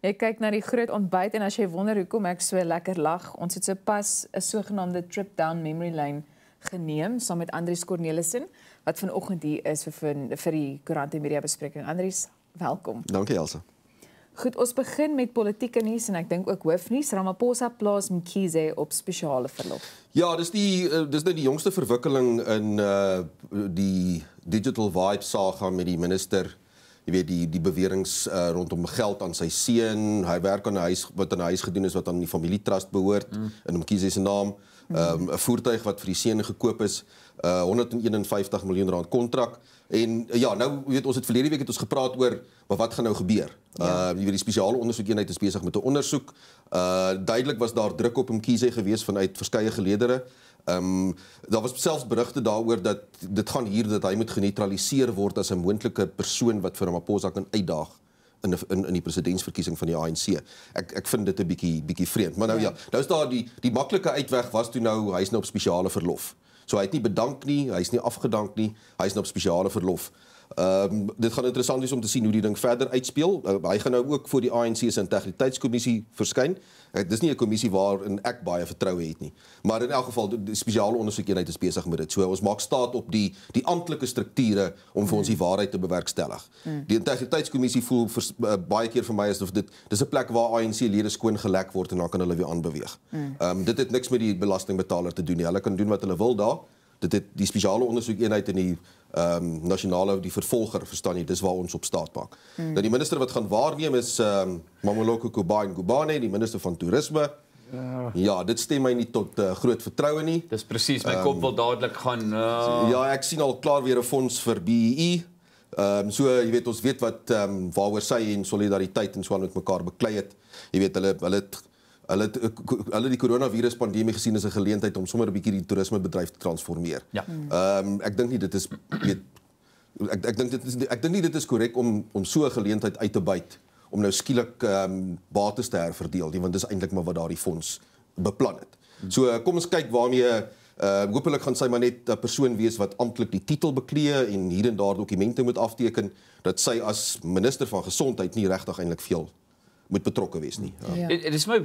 Jy kyk na die groot ontbyt en as jy wonder hoekom ek so lekker lag, ons het sopas 'n sogenaamde trip down memory lane geneem saam met Andrius Cornelissen wat vanoggend hier is vir vir die koerant en media bespreking. Andrius, welkom. Dankie Elsa. Goed, ons begin met politieke nuus en ek dink ook hoofnuus. Ramaphosa plaas Mkhize op spesiale verlof. Ja, dis die eh, dis nou die jongste verwikkeling in uh die digital vibe saga met die minister uh jy weet die die beweringe uh, rondom geld aan sy seun, hy werk aan 'n huis wat aan 'n huis gedoen is wat aan die familie trust behoort mm. en hom kies hy se naam. 'n um, mm. ehm, 'n voertuig wat vir die seun gekoop is, uh eh, 151 miljoen rand kontrak en uh, ja, nou weet ons het verlede week het ons gepraat oor wat gaan nou gebeur. Uh ja. ehm, hierdie spesiale ondersoekeenheid is besig met 'n ondersoek. Uh duidelik was daar druk op hom kies hy gewees vanuit verskeie geleedere. Ehm um, daar was selfs berigte daaroor dat dit gaan hier dat hy moet geneutraliseer word as 'n moontlike persoon wat vir Maposa kan uitdaag in in in die presidentsverkiesing van die ANC. Ek ek vind dit 'n bietjie bietjie vreemd, maar nou ja. ja nou is daar die die maklike uitweg was toe nou hy's nou op spesiale verlof. So hy het nie bedank nie, hy's nie afgedank nie, hy's nou op spesiale verlof. Ehm um, dit gaan interessant wees om te sien hoe die ding verder uitspeel. Uh, hy gaan nou ook voor die ANC se integriteitskommissie verskyn. Uh, dis nie 'n kommissie waarin ek baie vertroue het nie. Maar in elk geval die spesiale ondersoekeenheid is besig met dit. So ons maak staat op die die amptelike strukture om vir ons die waarheid te bewerkstellig. Mm. Die integriteitskommissie voel vir, uh, eh, baie keer vir my asof dit dis 'n plek waar ANC lede skoon gelek word en dan kan hulle weer aanbeweeg. Mm. Ehm um, dit het niks met die belastingbetaler te doen nie. Hulle kan doen wat hulle wil daar dit het die spesiale ondersoekeenheid in die ehm um, nasionale die vervolger verstaan jy dis waar ons op staat maak. Hmm. Nou die minister wat gaan waarneem is ehm um, Mamoloko Kubane Kubane die minister van toerisme. Uh, ja, dit stem my nie tot uh, groot vertroue nie. Dis presies my um, kop wil dadelik gaan uh... Ja, ek sien al klaar weer 'n fonds vir BEE. E. Ehm um, so jy weet ons weet wat ehm um, waaroor sy en solidariteit en so aan met mekaar beklei het. Jy weet hulle hulle het hulle het, eh, hulle die koronavirus pandemie gesien as 'n geleentheid om sommer 'n bietjie die toerismebedryf te transformeer. Ja. Ehm ja. um, ek dink nie dit is weet ek ek dink dit is ek dink nie dit is korrek om om so 'n geleentheid uit te byt om nou skielik ehm um, bates te herverdeel nie want dis eintlik maar wat daardie fonds beplan het. So eh, kom ons kyk waarmee uh hopelik gaan sy maar net 'n persoon wees wat amptelik die titel beklee en hier en daar dokumente moet afteken dat sy as minister van gesondheid nie regtig eintlik veel moet betrokke wees nie. Ja. Dit is my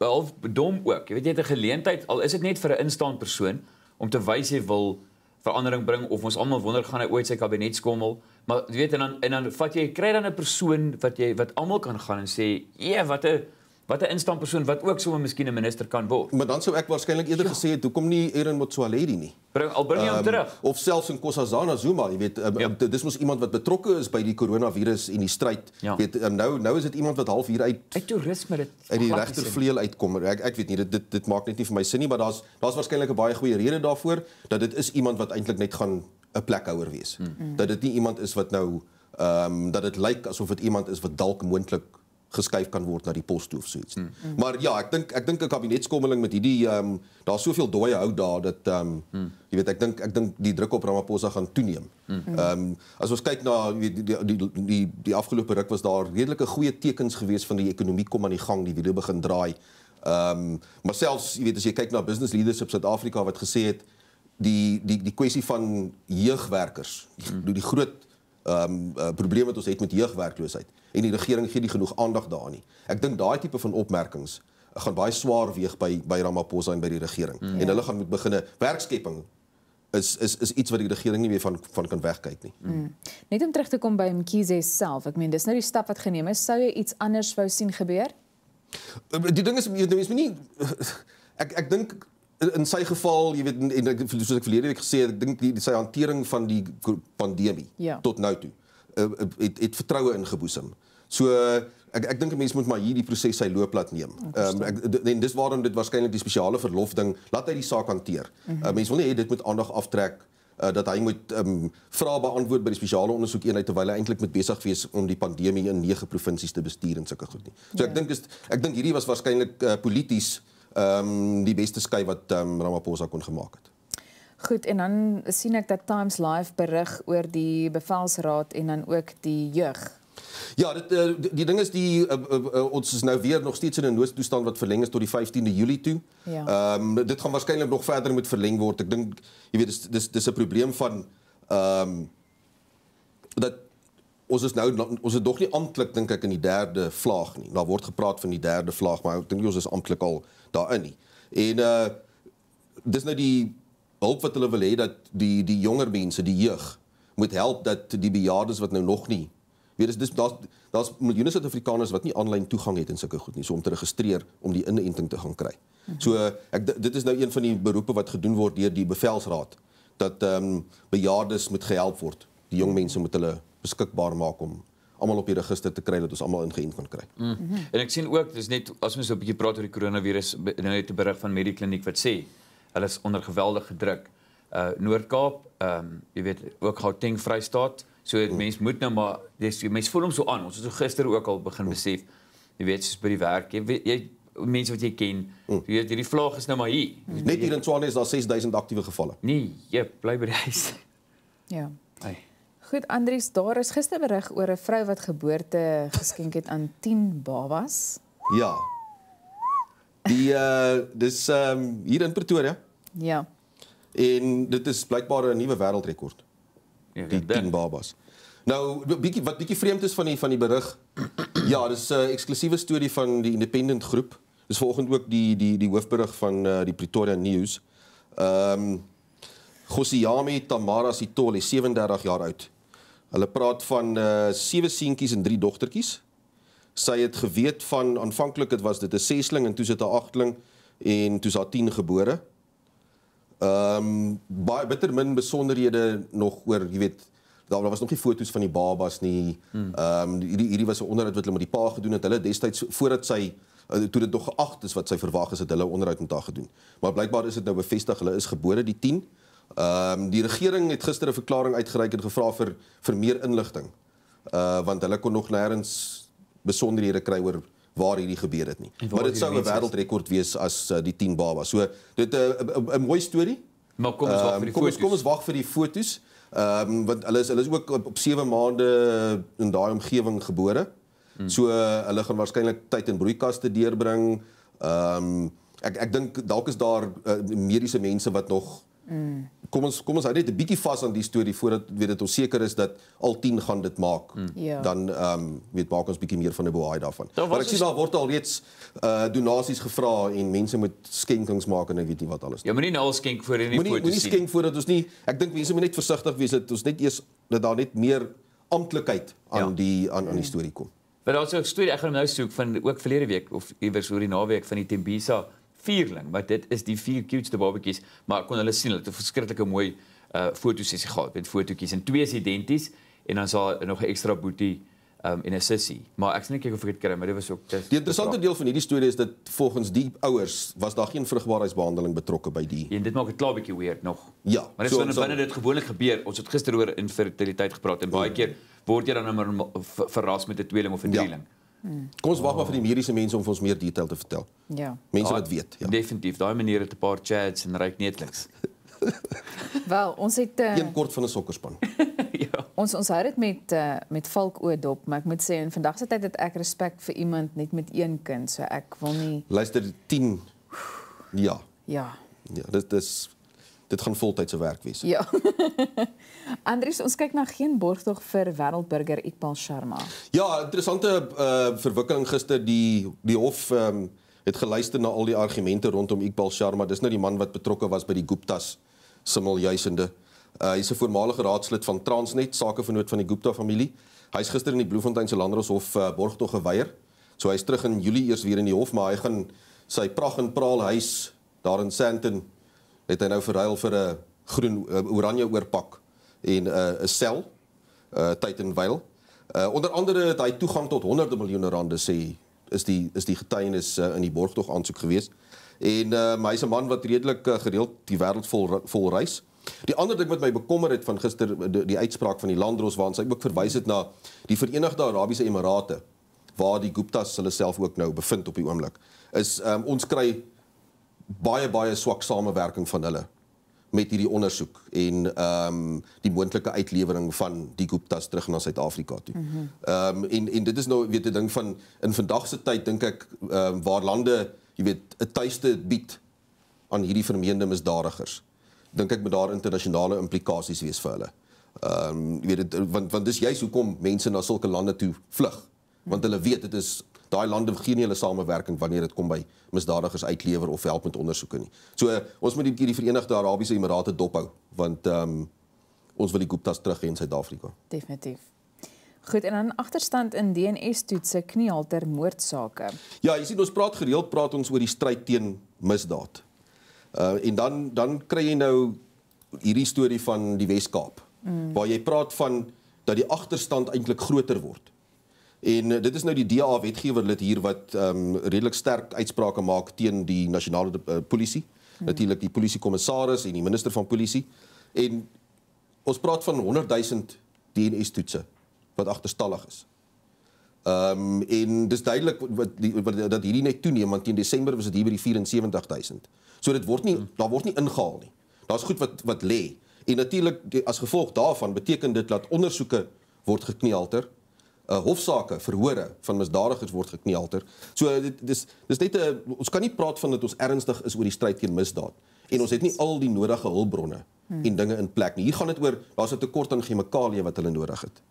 half dom ook. Jy weet jy het 'n geleentheid al is dit net vir 'n instaan persoon om te wys jy wil verandering bring of ons almal wonder gaan hy ooit sy kabinet skommel. Maar jy weet en dan en dan vat jy kry dan 'n persoon wat jy wat almal kan gaan en sê, "Ee, wat 'n wat 'n instandpersoon wat ook sou 'n miskien 'n minister kan word. Maar dan sou ek waarskynlik eerder ja. gesê het hoekom nie Erin Motsoaledi nie. Bring Albinia um, ehm, terug of selfs in Kossazana Zuma, jy weet, um, ja. um, dis mos iemand wat betrokke is by die koronavirus en die stryd. Ja. Weet um, nou nou is dit iemand wat half hier uit uit toerisme dit uit die regter vleuel uitkom. Ek ek weet nie dit dit, dit maak net nie vir my sin nie, maar daar's daar's waarskynlik 'n baie goeie rede daarvoor dat dit is iemand wat eintlik net gaan 'n plekhouer wees. Hmm. Dat dit nie iemand is wat nou ehm um, dat dit lyk asof dit iemand is wat dalk moontlik geskuif kan word na die pos toe of so iets. Hmm. Maar ja, ek dink ek dink 'n kabinetskomming met hierdie ehm um, daar's soveel dooie hout daar dat ehm um, hmm. jy weet ek dink ek dink die druk op Ramaphosa gaan toeneem. Ehm um, as ons kyk na die die die die, die afgelope ruk was daar redelike goeie tekens gewees van die ekonomie kom aan die gang, die wiele begin draai. Ehm um, maar selfs jy weet as jy kyk na business leaders op Suid-Afrika wat gesê het die die die kwessie van jeugwerkers, die, die groot hmm um, uh, probleem wat ons het met jeugwerkloosheid en die regering gee nie genoeg aandag daaraan nie. Ek dink daai tipe van opmerkings eh, gaan baie swaar weeg by by Ramaphosa en by die regering mm -hmm. en hulle gaan moet begin werkskepping is is is iets wat die regering nie meer van van kan wegkyk nie. Mm. Net om terug te kom by Mkhize self. Ek meen dis nou die stap wat geneem is. Sou jy iets anders wou sien gebeur? Eh, die ding is jy weet mense nie ek ek dink in, in sy geval, jy weet en, en soos ek verlede week gesê het, ek dink sy hantering van die pandemie ja. tot nou toe uh, het het vertroue ingeboesem. So ek ek dink 'n mens moet maar hierdie proses sy loop laat neem. Ja, ehm um, ek en dis waarom dit waarskynlik die spesiale verlof ding laat hy die saak hanteer. Mm -hmm. uh, eh, mense wil nie hê dit moet aandag aftrek uh, dat hy moet ehm um, vrae beantwoord by die spesiale ondersoek eenheid terwyl hy eintlik met besig wees om die pandemie in nege provinsies te bestuur en sulke goed nie. So ek yeah. Ja. dink is ek dink hierdie was waarskynlik uh, polities ehm um, die beste skui wat ehm um, Ramaphosa kon gemaak het. Goed en dan sien ek dat Times Live berig oor die bevelsraad en dan ook die jeug. Ja, dit, eh, die, die ding is die uh, uh, ons is nou weer nog steeds in 'n noodtoestand wat verleng is tot die 15de Julie toe. Ja. Ehm um, dit gaan waarskynlik nog verder moet verleng word. Ek dink jy weet dis dis dis 'n probleem van ehm um, dat ons is nou ons is nog nie amptelik dink ek in die derde vlaag nie. Daar word gepraat van die derde vlaag, maar ek dink ons is amptelik al daarin nie. En uh dis nou die hulp wat hulle wil hê dat die die jonger mense, die jeug moet help dat die bejaardes wat nou nog nie weet is dis daar's daar's miljoene Suid-Afrikaners wat nie aanlyn toegang het en sulke goed nie, so om te registreer om die inenting te gaan kry. So ek dit is nou een van die beroepe wat gedoen word deur die bevelsraad dat ehm um, bejaardes moet gehelp word. Die jong mense moet hulle beskikbaar maak om almal op die register te kry dat ons almal ingeënt kan kry. Mm. Mhm. En ek sien ook dis net as ons so 'n bietjie praat oor die koronavirus nou net 'n berig van Medikliniek wat sê hulle is onder geweldige druk. Uh Noord-Kaap, ehm um, jy weet ook Gauteng Vrystaat, so mm. mens moet nou maar dis mens voel hom so aan. Ons het so gister ook al begin mm. besef jy weet soos by die werk, jy weet jy mense wat jy ken. Mm. Jy weet hierdie vlaag is nou maar hier. Mm. Net hier in Tswane is daar 6000 aktiewe gevalle. Nee, jy bly by die huis. Ja. Yeah. Ai. Hey. Goed Andrius, daar is gister berig oor 'n vrou wat geboorte geskenk het aan 10 babas. Ja. Die uh dis um hier in Pretoria. Ja. En dit is blykbaar 'n nuwe wêreldrekord. Ja, die 10 babas. Nou bietjie wat bietjie vreemd is van die van die berig. Ja, dis 'n uh, eksklusiewe storie van die Independent groep. Dis vanoggend ook die die die hoofberig van uh, die Pretoria News. Ehm um, Gosiyami Tamara Sitoli, 37 jaar oud, Hulle praat van uh sewe seentjies en drie dogtertjies. Sy het geweet van aanvanklik dit was dit 'n sesling en toe sit 'n agtling en toe sa 10 gebore. Ehm um, baie bitter min besonderhede nog oor, jy weet, daar was nog nie foto's van die babas nie. Hmm. Ehm um, hierdie hierdie was 'n onderhoud wat hulle met die pa gedoen het. Hulle destyds voordat sy eh, toe dit nog geag het wat sy verwag het dat hulle onderhoud met haar gedoen. Maar blykbaar is dit nou bevestig hulle is gebore die 10 Ehm um, die regering het gister 'n verklaring uitgereik en gevra vir vir meer inligting. Uh want hulle kon nog nêrens besonderhede kry oor waar hierdie gebeur het nie. Maar dit sou 'n wêreldrekord wees as uh, die 10 baba. So dit eh, 'n uh, 'n mooi storie. Maar kom ons wag vir die kom, ehm, foto's. Kom ons wag vir die foto's. Ehm um, want hulle is hulle is ook op, op 7 maande in daai omgewing gebore. Hmm. So uh, hulle gaan waarskynlik tyd in broeikaste deurbring. Ehm um, ek ek dink dalk is daar uh, mediese mense wat nog hmm kom ons kom ons hou net 'n bietjie vas aan die storie voordat weet dit ons seker is dat al 10 gaan dit maak. Mm. Yeah. Dan ja. ehm um, weet maak ons bietjie meer van 'n boei daarvan. Maar ek sien daar word al reeds eh uh, donasies gevra en mense moet skenkings maak en ek weet nie wat alles. Jy ja, moenie nou al skenk voor hierdie foto sien. Moenie skenk voordat ons nie ek dink mense moet net versigtig wees dat ons net eers dat daar net meer amptelikheid aan ja. die aan aan die storie kom. Maar daar's 'n storie ek gaan nou soek van ook verlede week of iewers oor die naweek van die Tembisa vierling, want dit is die vier cutest babatjies, maar kon hulle sien hulle het 'n verskriklike mooi uh fotosessie gehad met fotootjies en twee is identies en dan sal nog 'n ekstra boetie um en 'n sussie. Maar ek sien net kyk of ek dit kry, maar dit was ook dis Die interessante deel van hierdie storie is dat volgens die ouers was daar geen vrugbaarheidsbehandeling betrokke by die. En dit maak dit klaar bietjie weird nog. Ja. Maar dit is so, so, binne dit gewoonlik gebeur. Ons het gister oor infertiliteit gepraat en baie ja. keer word jy dan nou maar verras met 'n tweeling of 'n ja. drieling. Ja. Hmm. Kom ons wag maar vir die mediese mense om vir ons meer detail te vertel. Ja. Mense wat weet, ja. Definitief, daai maniere te paar chats en ryk netliks. Wel, ons het uh, een kort van 'n sokkerspan. ja. Ons ons hou dit met uh, met Falk Oudop, maar ek moet sê in vandag se tyd het ek respek vir iemand net met een kind, so ek wil nie Luister 10. Ja. Ja. Ja, dit is dit gaan voltydse werk wees. Ja. Andries, ons kyk na geen borgtog vir wêreldburger Iqbal Sharma. Ja, interessante uh, verwikkeling gister die die hof um, het geluister na al die argumente rondom Iqbal Sharma. Dis nou die man wat betrokke was by die Guptas simuljuisende. Uh, Hy's 'n voormalige raadslid van Transnet, sakevernoot van die Gupta familie. Hy's gister in die Bloemfonteinse Landdroshof uh, borgtog geweier. So hy's terug in Julie eers weer in die hof, maar hy gaan sy pragt en praal huis daar in Sandton het hy nou verruil vir 'n groen oranje oorpak en 'n uh, 'n sel uh tyd en wyl. Uh onder andere het hy toegang tot honderde miljoene rande sê is die is die getuienis uh, in die borgtog aansoek gewees. En uh hy's 'n man wat redelik uh, gereeld die wêreld vol vol reis. Die ander ding wat my bekommer het van gister die, die uitspraak van die landros waarna hy ook verwys het na die Verenigde Arabiese Emirate waar die Guptas hulle self ook nou bevind op die oomblik is um, ons kry baie baie swak samewerking van hulle met hierdie ondersoek en ehm um, die moontlike uitlewering van die Gupta's terug na Suid-Afrika toe. Ehm mm um, en en dit is nou weet 'n ding van in vandag se tyd dink ek ehm um, waar lande, jy weet, 'n tuiste bied aan hierdie vermeende misdadigers. Dink ek met daar internasionale implikasies wees vir hulle. Ehm um, jy weet dit, want want dis juist hoekom mense na sulke lande toe vlug. Want hulle weet dit is daai lande gee nie hulle samewerking wanneer dit kom by misdadigers uitlewer of help met ondersoeke nie. So uh, ons moet die, die Verenigde Arabiese Emirate dophou want ehm um, ons wil die Guptas terug hê in Suid-Afrika. Definitief. Goed en dan agterstand in DNS toetse kniehalter moordsaake. Ja, jy sien ons praat gereeld praat ons oor die stryd teen misdaad. Uh en dan dan kry jy nou hierdie storie van die Wes-Kaap mm. waar jy praat van dat die agterstand eintlik groter word. En uh, dit is nou die DA wetgewer lid hier wat ehm um, redelik sterk uitsprake maak teen die nasionale uh, polisie. Hmm. Natuurlik die polisiekommissaris en die minister van polisie. En ons praat van 100 000 DNS toetse wat agterstallig is. Ehm um, en dis duidelik wat, die, wat dat hierdie net toeneem want teen Desember was dit hier by die 74000. So dit word nie hmm. daar word nie ingehaal nie. Daar's goed wat wat lê. En natuurlik as gevolg daarvan beteken dit dat ondersoeke word gekneelter uh, hofsaake verhore van misdadigers word geknielter. So dit dis dis net 'n ons kan nie praat van dat ons ernstig is oor die stryd teen misdaad en ons het nie al die nodige hulpbronne hmm. en dinge in plek nie. Hier gaan dit oor daar's 'n tekort aan chemikalieë wat hulle nodig het.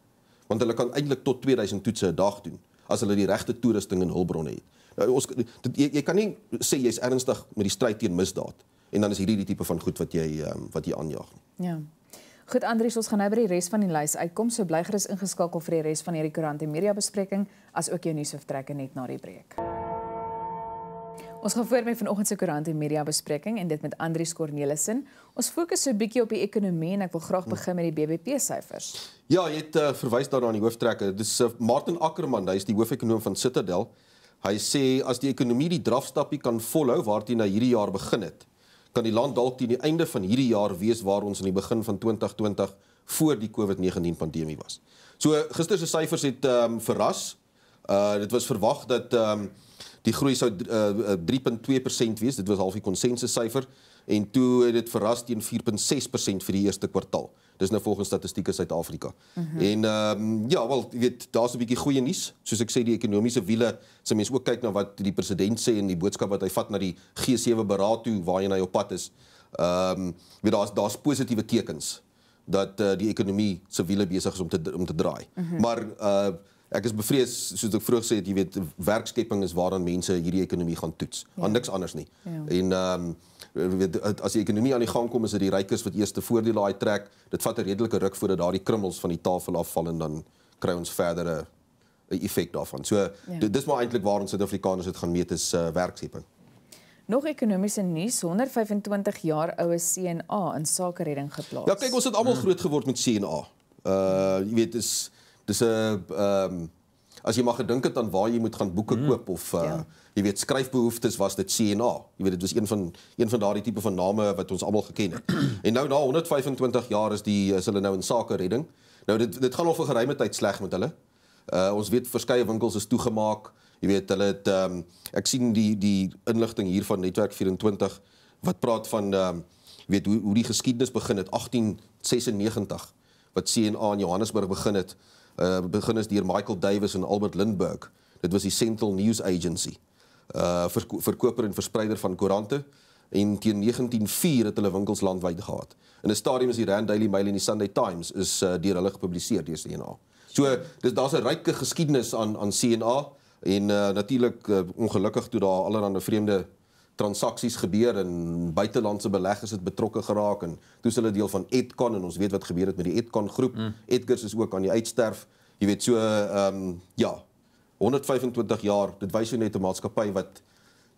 Want hulle kan eintlik tot 2000 toetse 'n dag doen as hulle die regte toerusting en hulpbronne het. Nou ons dit, jy, jy kan nie sê jy's ernstig met die stryd teen misdaad en dan is hierdie die tipe van goed wat jy um, wat jy aanjaag nie. Ja. Goed Andrius, ons gaan nou by die res van die lys uitkom. So bly gerus ingeskakel vir die res van hierdie koerant en media bespreking as ook jou nuus hoftrekke net na die breek. Ons gaan voort met vanoggend se koerant en media bespreking en dit met Andrius Cornelissen. Ons fokus so 'n bietjie op die ekonomie en ek wil graag begin met die BBP syfers. Ja, jy het uh, verwys daarna aan die hooftrekke. Dis uh, eh, Martin Ackermann, hy is die hoofekonoom van Citadel. Hy sê as die ekonomie die drafstappie kan volhou waartoe na hierdie jaar begin het, kan die land dalk teen die einde van hierdie jaar wees waar ons in die begin van 2020 voor die COVID-19 pandemie was. So gister se syfers het ehm um, verras. Uh dit was verwag dat ehm um, die groei sou uh, eh, 3.2% eh, wees. Dit was half die konsensus syfer. Uh en toe het dit verras teen 4.6% vir die eerste kwartaal. Dis nou volgens statistieke Suid-Afrika. Mm -hmm. En ehm um, ja, wel jy weet daar's 'n bietjie goeie nuus. Soos ek sê die ekonomiese wiele, as mense ook kyk na wat die president sê en die boodskap wat hy vat na die G7 beraad toe waarheen hy op pad is. Ehm um, weet daar's daar's positiewe tekens dat uh, die ekonomie se wiele besig is om te om te draai. Mm -hmm. Maar uh Ek is bevrees soos ek vroeër gesê het, jy weet, werkskepping is waaraan mense hierdie ekonomie gaan toets. Ja. Aan niks anders nie. Ja. En ehm um, as die ekonomie aan die gang kom is dit die rykers wat eers te voordele uit trek. Dit vat 'n redelike ruk voordat daardie krummels van die tafel afval en dan kry ons verdere 'n eh, effek daarvan. So ja. dis maar eintlik waar ons Suid-Afrikaners dit gaan meet is uh, werkskepping. Nog ekonomiese nuus 125 jaar oue CNA in sake redding geplaas. Ja kyk ons het almal ah. groot geword met CNA. Uh eh, jy weet is Dis 'n ehm as jy maar gedink het aan waar jy moet gaan boeke mm. koop of uh, eh, yeah. Ja. jy weet skryfbehoeftes was dit CNA. Jy weet dit was een van een van daardie tipe van name wat ons almal geken het. en nou na 125 jaar is die is hulle nou in sake redding. Nou dit dit gaan al vir geruime tyd sleg met hulle. Uh ons weet verskeie winkels is toegemaak. Jy weet hulle het ehm um, ek sien die die inligting hier van Netwerk 24 wat praat van ehm um, jy weet hoe hoe die geskiedenis begin het 1896 wat CNA in Johannesburg begin het. Eh, begin is deur Michael Davis en Albert Lindberg. Dit was die Central News Agency. Uh verko verkoper en verspreider van koerante en teen 1904 het hulle winkels landwyd gehad. In 'n stadium is die Rand Daily Mail en die Sunday Times is uh, deur hulle gepubliseer deur CNA. So dis daar's 'n ryk geskiedenis aan aan CNA en uh, natuurlik uh, ongelukkig toe daar allerlei vreemde transaksies gebeur en buitelandse beleggers het betrokke geraak en toe is hulle deel van Edcon en ons weet wat gebeur het met die Edcon groep. Mm. Edgars is ook aan die uitsterf. Jy weet so ehm um, ja, 125 jaar. Dit wys hoe net 'n maatskappy wat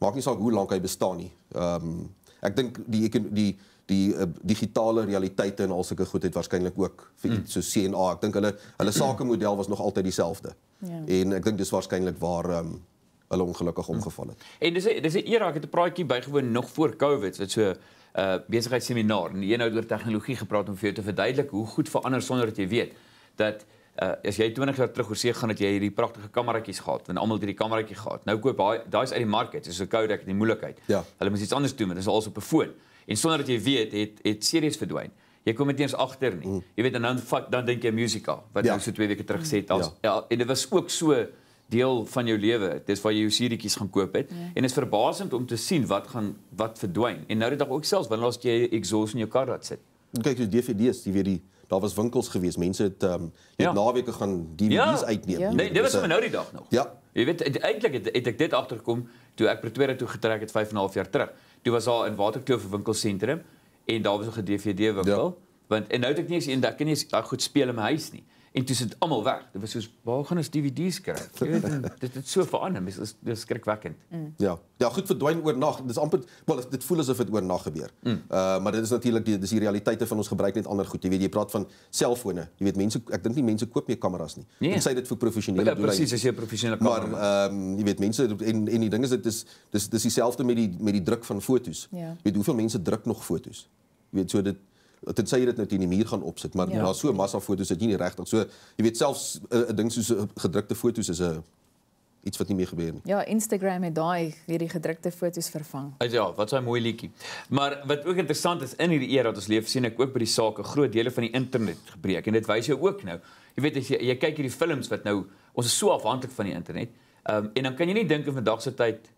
maak nie saak hoe lank hy bestaan nie. Ehm um, ek dink die die die uh, digitale realiteite en al sulke goed het waarskynlik ook vir mm. so CNA. Ek dink hulle hulle sakemodel was nog altyd dieselfde. Yeah. Ja. En ek dink dis waarskynlik waar ehm um, hulle ongelukkig hm. omgeval het. En dis dis 'n era ek het 'n praatjie bygewoon nog voor Covid wat so 'n uh, eh, besigheidsseminar en een oor tegnologie gepraat om vir jou te verduidelik hoe goed verander sonder dat jy weet dat uh, as jy 20 jaar terug oorsee gaan dat jy hierdie pragtige kameratjies gehad en almal het hierdie kameratjie gehad. Nou koop daai daai is uit die mark uit. Dis 'n code ek het die moeilikheid. Ja. Hulle moet iets anders doen, dit is alsoos op 'n foon. En sonder dat jy weet het het series verdwyn. Jy kom net eens agter nie. Mm. Jy weet en dan dan dink jy musika wat ja. ons so twee weke terug gesê het as ja. Ja, en dit was ook so deel van jou lewe. Dis waar jy jou sieretjies gaan koop het ja. en is verbaasend om te sien wat gaan wat verdwyn. En nou dit dag ook selfs wanneer laas jy exhaust in jou kar laat sit. Kyk jy DVD's, jy weet die daar was winkels gewees. Mense het ehm um, het ja. naweke gaan DVD's ja. uitneem. Ja. Nee, dit was nou die dag nog. Ja. Jy weet eintlik het, het ek dit agtergekom toe ek Pretoria toe getrek het 5 en 'n half jaar terug. Toe was daar in Waterkloof 'n winkelsentrum en daar was 'n DVD winkel. Ja. Want en nou het ek nie eens een dat ek nie eens goed speel in my huis nie. En toe is dit almal weg. Dit was soos waar gaan ons DVD's kry? dit het so verander. Dit is dis skrikwekkend. Mm. Ja. Ja, goed verdwyn oornag. Dis amper wel dit voel asof dit oornag gebeur. Mm. Uh maar dit is natuurlik die dis die realiteite van ons gebruik net ander goed. Jy weet jy praat van selfone. Jy weet mense ek dink nie mense koop meer kameras nie. Nee. En sê dit vir professionele doeleindes. Ja, presies, as jy 'n professionele kamera. Maar ehm um, jy weet mense en en die ding is dit is dis dis dieselfde met die met die druk van foto's. Ja. Jy weet hoeveel mense druk nog foto's? Jy weet so dit tensy jy dit nou teen die muur gaan opsit, maar daar's ja. so massa fotos dat jy nie regtig so jy weet selfs eh, 'n ding soos 'n gedrukte fotos is 'n iets wat nie meer gebeur nie. Ja, Instagram het daai hierdie gedrukte fotos vervang. Ja, wat 'n mooi liedjie. Maar wat ook interessant is in hierdie era wat ons leef, sien ek ook by die sake groot dele van die internet gebreek en dit wys jou ook nou. Jy weet as jy, jy kyk hierdie films wat nou ons is so afhanklik van die internet. Ehm um, en dan kan jy nie dink in vandag se tyd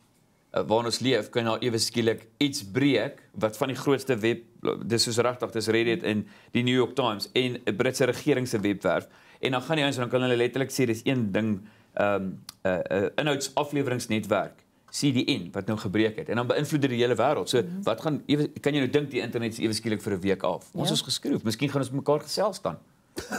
waarin ons leef kan nou ewe skielik iets breek wat van die grootste web dis soos regtig dis Reddit en die New York Times en 'n Britse regering se webwerf en dan gaan die ouens en dan kan hulle letterlik sê dis een ding ehm um, 'n uh, uh, inhoudsafleweringsnetwerk CDN wat nou gebreek het en dan beïnvloed die hele wêreld. So mm. wat gaan ewe kan jy nou dink die internet is ewe skielik vir 'n week af. Ons ja. is geskroef. Miskien gaan ons mekaar gesels dan.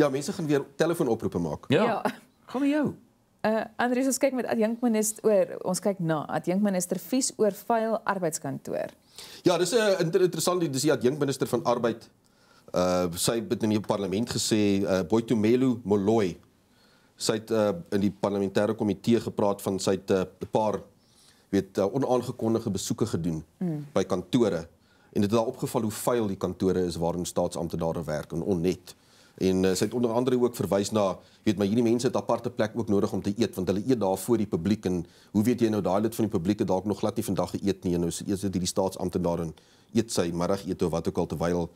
ja, mense gaan weer telefoonoproepe maak. Ja. ja. Kom jy jou? Uh Andries ons kyk met adjunkminister oor ons kyk na adjunkminister Vies oor vuil arbeidskantoor. Ja, dis 'n uh, inter interessant dis die adjunkminister van arbeid. Uh sy het in die parlement gesê uh, Boitumelo Moloi sy het uh, in die parlementêre komitee gepraat van sy het 'n uh, paar weet uh, onaangekondigde besoeke gedoen mm. by kantore en dit het daar opgeval hoe vuil die kantore is waarin staatsamptenare werk en onnet. Uh en uh, sy het onder andere ook verwys na weet maar hierdie mense het aparte plek ook nodig om te eet want hulle eet daar voor die publiek en hoe weet jy nou daai lid van die publiek het dalk nog glad nie vandag geëet nie en nou eers dit hierdie staatsamptenaar en eet sy middagete of wat ook al terwyl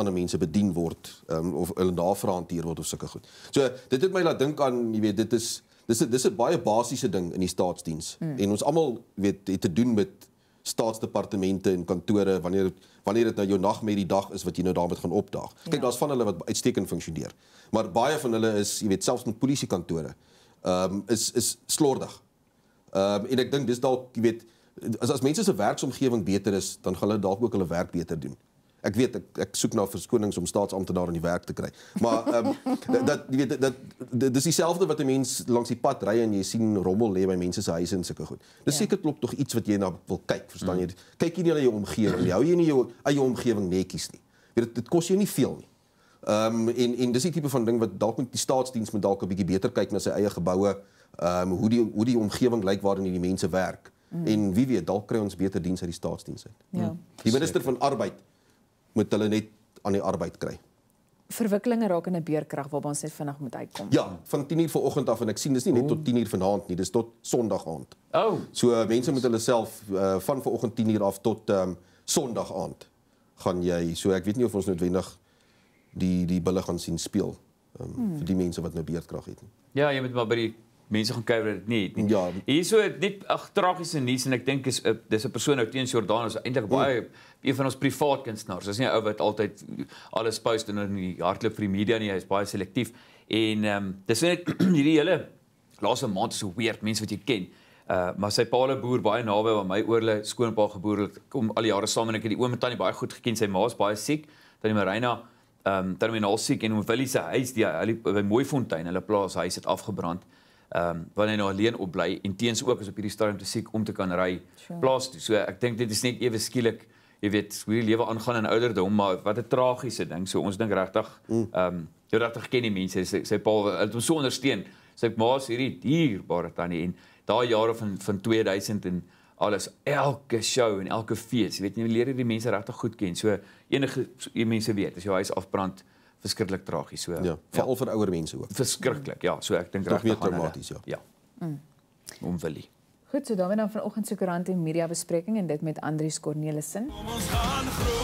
ander mense bedien word um, of hulle navra hanteer word of sulke goed. So dit het my laat dink aan jy weet dit is dis dis 'n baie basiese ding in die staatsdiens mm. en ons almal weet het te doen met staatsdepartemente en kantore wanneer wanneer dit nou jou nagmerrie dag is wat jy nou daarmee gaan opdag. Kyk, ja. daar's van hulle wat uitstekend funksioneer. Maar baie van hulle is, jy weet, selfs met polisiekantore, ehm um, is is slordig. Ehm um, en ek dink dis dalk, jy weet, as as mense se werksomgewing beter is, dan gaan hulle dalk ook hulle werk beter doen ek weet ek ek soek na nou verskonings om staatsamptenare in die werk te kry. Maar ehm um, dat jy weet dat dis dieselfde wat 'n mens langs die pad ry en jy sien rommel lê by mense se huise en sulke goed. Dis ja. seker klop tog iets wat jy na wil kyk, verstaan jy? Mm. Kyk jy nie na jou omgewing nie. Hou jy nie jou eie omgewing netjies nie. Weet dit dit kos jou nie veel nie. Ehm um, en en dis 'n tipe van ding wat dalk moet die staatsdiens moet dalk 'n bietjie beter kyk na sy eie geboue, ehm um, hoe die hoe die omgewing lyk waarin hierdie mense werk. Mm. En wie weet, dalk kry ons beter diens uit die staatsdiens uit. Ja. Die minister van arbeid moet hulle net aan die arbeid kry. Verwikkelinge raak in 'n beerkrag waarop ons net vinnig moet uitkom. Ja, van 10:00 vanoggend af en ek sien dis nie net tot 10:00 vanaand nie, dis tot Sondag aand. O. Oh. So eh, mense moet hulle self uh, van vanoggend 10:00 af tot ehm um, Sondag aand gaan jy. So ek weet nie of ons noodwendig die die bulle gaan sien speel um, hmm. vir die mense wat nou beerdkrag het nie. Ja, jy moet maar by die mense gaan kyk dat dit nie het nie. Ja. Hierso het net ag tragiese nuus en ek dink is eh, dis 'n persoon nou teen Jordan is eintlik baie een van ons privaat kunstenaars. Dis nie 'n ou wat altyd alles post en in die hartklop vir die media nie. Hy's baie selektief en ehm um, dis net hierdie hele laaste maand is so weird mense wat jy ken. Uh maar sy pa lê boer baie naby aan my oorle skoonpa geboorlik. Kom al die jare saam en ek het die ouma tannie baie goed geken. Sy ma's baie siek. Tannie Marina ehm um, terminaal siek en hom Willie se huis, die hulle by Mooifontein, hulle plaas huis het afgebrand ehm um, wanneer nou alleen op bly en teens ook as op hierdie stadium te siek om te kan ry sure. plaas toe. So ek dink dit is net ewe skielik, jy weet, hoe die lewe aangaan in ouderdom, maar wat 'n tragiese ding. So ons dink regtig mm. ehm mm. um, regtig ken die mense sy sy pa het ons so ondersteun. Sy ma is hierdie dierbare tannie en daai jare van van 2000 en alles elke show en elke fees, jy weet jy leer die mense regtig goed ken. So enige so, mense weet as jou huis afbrand verskriklik tragies. So ja, veral ja. vir ouer mense ook. Verskriklik, ja. So ek dink regtig traumaties, ja. Ja. Mm. Onwillig. Goed, so dan weer dan vanoggend se koerant en media bespreking en dit met Andri Cornelissen. Ons gaan groot